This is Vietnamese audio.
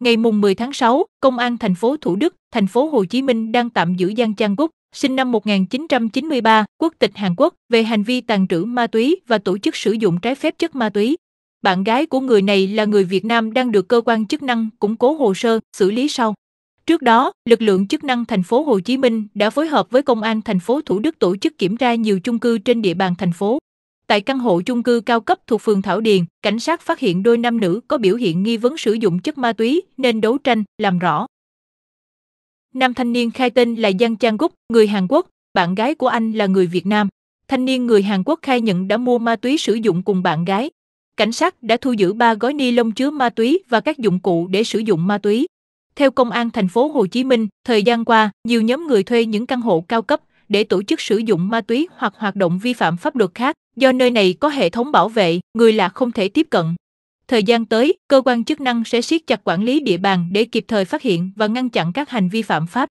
Ngày mùng 10 tháng 6, Công an thành phố Thủ Đức, thành phố Hồ Chí Minh đang tạm giữ Giang Trang Gúc, sinh năm 1993, quốc tịch Hàn Quốc, về hành vi tàn trữ ma túy và tổ chức sử dụng trái phép chất ma túy. Bạn gái của người này là người Việt Nam đang được cơ quan chức năng củng cố hồ sơ, xử lý sau. Trước đó, lực lượng chức năng thành phố Hồ Chí Minh đã phối hợp với công an thành phố Thủ Đức tổ chức kiểm tra nhiều chung cư trên địa bàn thành phố. Tại căn hộ chung cư cao cấp thuộc phường Thảo Điền, cảnh sát phát hiện đôi nam nữ có biểu hiện nghi vấn sử dụng chất ma túy nên đấu tranh, làm rõ. Nam thanh niên khai tên là Giang Trang Gúc, người Hàn Quốc, bạn gái của anh là người Việt Nam. Thanh niên người Hàn Quốc khai nhận đã mua ma túy sử dụng cùng bạn gái. Cảnh sát đã thu giữ 3 gói ni lông chứa ma túy và các dụng cụ để sử dụng ma túy. Theo công an thành phố Hồ Chí Minh, thời gian qua, nhiều nhóm người thuê những căn hộ cao cấp để tổ chức sử dụng ma túy hoặc hoạt động vi phạm pháp luật khác. Do nơi này có hệ thống bảo vệ, người lạ không thể tiếp cận. Thời gian tới, cơ quan chức năng sẽ siết chặt quản lý địa bàn để kịp thời phát hiện và ngăn chặn các hành vi phạm pháp.